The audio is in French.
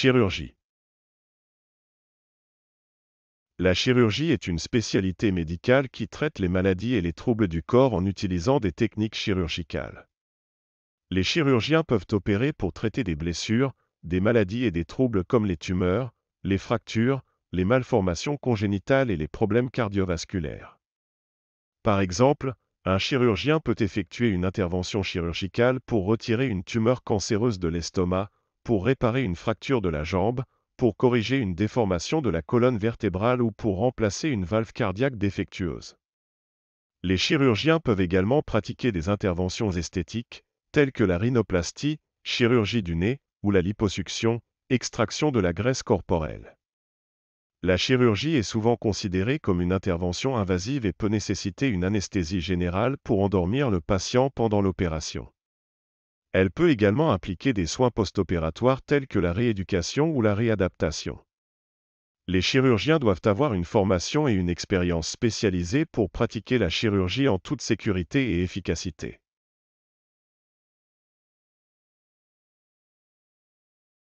Chirurgie La chirurgie est une spécialité médicale qui traite les maladies et les troubles du corps en utilisant des techniques chirurgicales. Les chirurgiens peuvent opérer pour traiter des blessures, des maladies et des troubles comme les tumeurs, les fractures, les malformations congénitales et les problèmes cardiovasculaires. Par exemple, un chirurgien peut effectuer une intervention chirurgicale pour retirer une tumeur cancéreuse de l'estomac, pour réparer une fracture de la jambe, pour corriger une déformation de la colonne vertébrale ou pour remplacer une valve cardiaque défectueuse. Les chirurgiens peuvent également pratiquer des interventions esthétiques, telles que la rhinoplastie, chirurgie du nez, ou la liposuction, extraction de la graisse corporelle. La chirurgie est souvent considérée comme une intervention invasive et peut nécessiter une anesthésie générale pour endormir le patient pendant l'opération. Elle peut également impliquer des soins post-opératoires tels que la rééducation ou la réadaptation. Les chirurgiens doivent avoir une formation et une expérience spécialisées pour pratiquer la chirurgie en toute sécurité et efficacité.